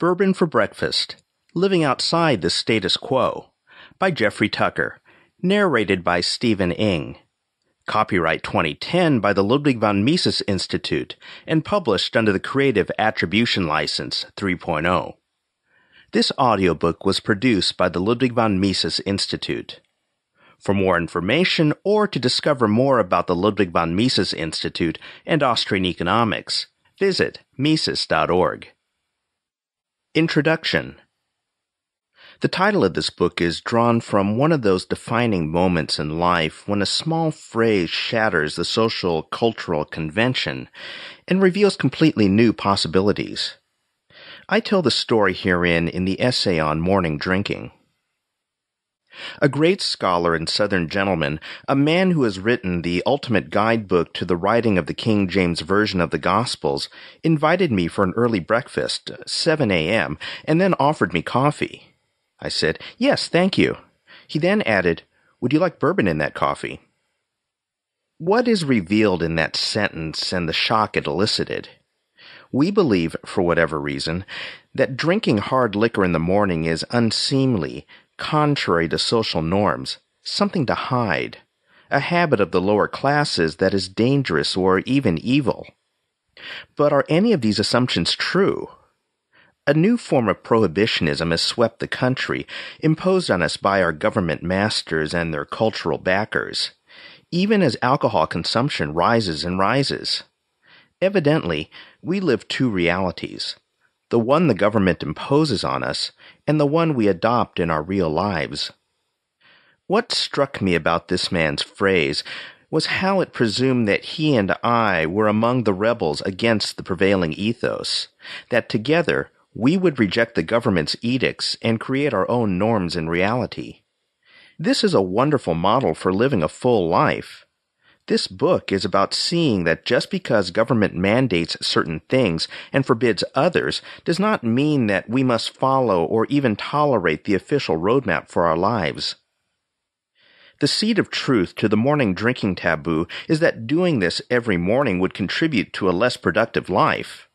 Bourbon for Breakfast Living Outside the Status Quo by Jeffrey Tucker, narrated by Stephen Ing. Copyright 2010 by the Ludwig von Mises Institute and published under the Creative Attribution License 3.0. This audiobook was produced by the Ludwig von Mises Institute. For more information or to discover more about the Ludwig von Mises Institute and Austrian economics, visit Mises.org. Introduction The title of this book is drawn from one of those defining moments in life when a small phrase shatters the social cultural convention and reveals completely new possibilities. I tell the story herein in the essay on morning drinking. A great scholar and Southern gentleman, a man who has written the ultimate guidebook to the writing of the King James Version of the Gospels, invited me for an early breakfast, 7 a.m., and then offered me coffee. I said, Yes, thank you. He then added, Would you like bourbon in that coffee? What is revealed in that sentence and the shock it elicited? We believe, for whatever reason, that drinking hard liquor in the morning is unseemly contrary to social norms, something to hide, a habit of the lower classes that is dangerous or even evil. But are any of these assumptions true? A new form of prohibitionism has swept the country, imposed on us by our government masters and their cultural backers, even as alcohol consumption rises and rises. Evidently, we live two realities the one the government imposes on us, and the one we adopt in our real lives. What struck me about this man's phrase was how it presumed that he and I were among the rebels against the prevailing ethos, that together we would reject the government's edicts and create our own norms in reality. This is a wonderful model for living a full life, this book is about seeing that just because government mandates certain things and forbids others does not mean that we must follow or even tolerate the official roadmap for our lives. The seed of truth to the morning drinking taboo is that doing this every morning would contribute to a less productive life.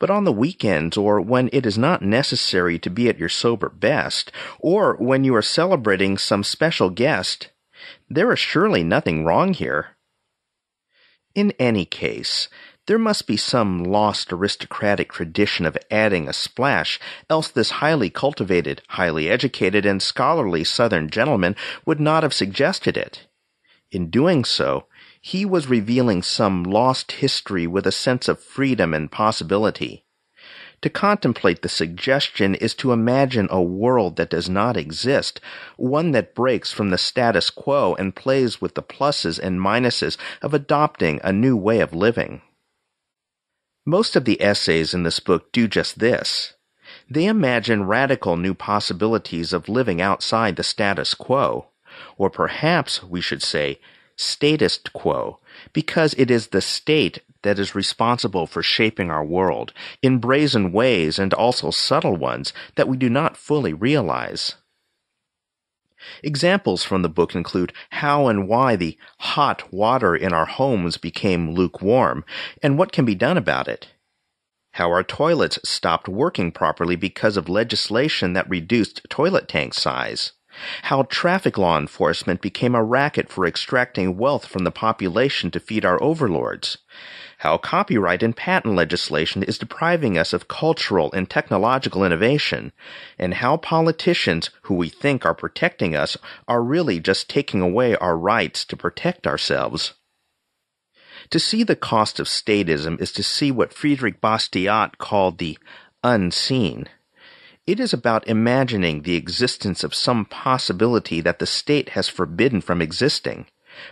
But on the weekends, or when it is not necessary to be at your sober best, or when you are celebrating some special guest, there is surely nothing wrong here. In any case, there must be some lost aristocratic tradition of adding a splash, else this highly cultivated, highly educated, and scholarly Southern gentleman would not have suggested it. In doing so, he was revealing some lost history with a sense of freedom and possibility. To contemplate the suggestion is to imagine a world that does not exist, one that breaks from the status quo and plays with the pluses and minuses of adopting a new way of living. Most of the essays in this book do just this. They imagine radical new possibilities of living outside the status quo, or perhaps we should say statist quo, because it is the state that is responsible for shaping our world in brazen ways and also subtle ones that we do not fully realize. Examples from the book include how and why the hot water in our homes became lukewarm and what can be done about it. How our toilets stopped working properly because of legislation that reduced toilet tank size. How traffic law enforcement became a racket for extracting wealth from the population to feed our overlords how copyright and patent legislation is depriving us of cultural and technological innovation, and how politicians who we think are protecting us are really just taking away our rights to protect ourselves. To see the cost of statism is to see what Friedrich Bastiat called the unseen. It is about imagining the existence of some possibility that the state has forbidden from existing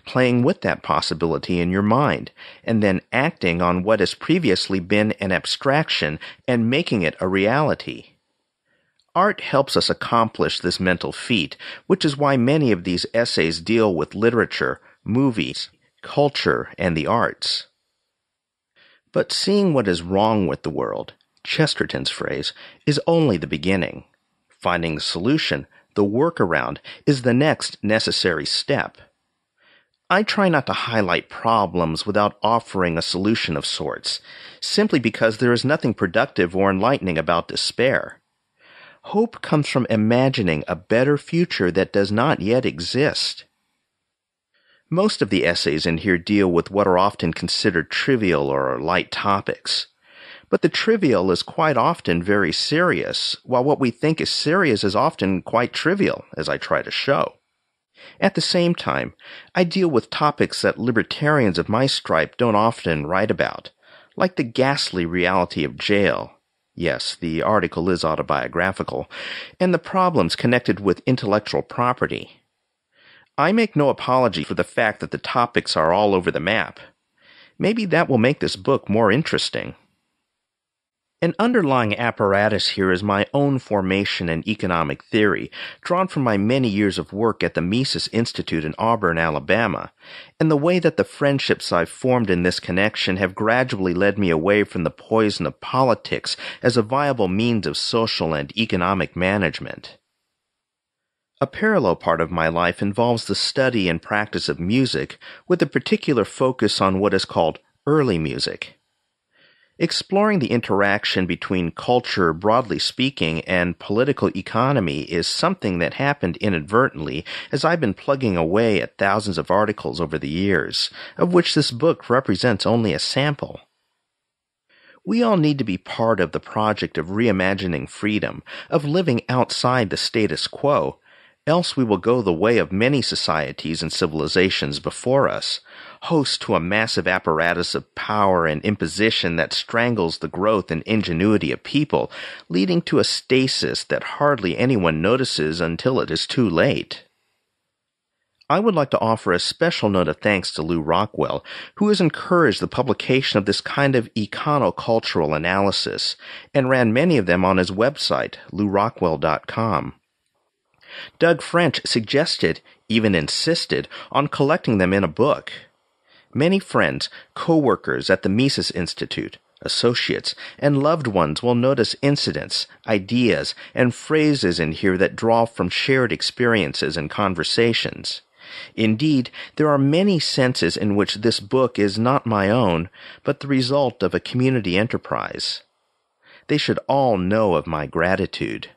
playing with that possibility in your mind, and then acting on what has previously been an abstraction and making it a reality. Art helps us accomplish this mental feat, which is why many of these essays deal with literature, movies, culture, and the arts. But seeing what is wrong with the world, Chesterton's phrase, is only the beginning. Finding the solution, the workaround, is the next necessary step. I try not to highlight problems without offering a solution of sorts, simply because there is nothing productive or enlightening about despair. Hope comes from imagining a better future that does not yet exist. Most of the essays in here deal with what are often considered trivial or light topics. But the trivial is quite often very serious, while what we think is serious is often quite trivial, as I try to show. At the same time, I deal with topics that libertarians of my stripe don't often write about, like the ghastly reality of jail. Yes, the article is autobiographical, and the problems connected with intellectual property. I make no apology for the fact that the topics are all over the map. Maybe that will make this book more interesting. An underlying apparatus here is my own formation in economic theory, drawn from my many years of work at the Mises Institute in Auburn, Alabama, and the way that the friendships I've formed in this connection have gradually led me away from the poison of politics as a viable means of social and economic management. A parallel part of my life involves the study and practice of music, with a particular focus on what is called early music. Exploring the interaction between culture, broadly speaking, and political economy is something that happened inadvertently as I've been plugging away at thousands of articles over the years, of which this book represents only a sample. We all need to be part of the project of reimagining freedom, of living outside the status quo, Else we will go the way of many societies and civilizations before us, host to a massive apparatus of power and imposition that strangles the growth and ingenuity of people, leading to a stasis that hardly anyone notices until it is too late. I would like to offer a special note of thanks to Lou Rockwell, who has encouraged the publication of this kind of econocultural analysis and ran many of them on his website, lourockwell.com. Doug French suggested, even insisted, on collecting them in a book. Many friends, co workers at the Mises Institute, associates, and loved ones will notice incidents, ideas, and phrases in here that draw from shared experiences and conversations. Indeed, there are many senses in which this book is not my own, but the result of a community enterprise. They should all know of my gratitude.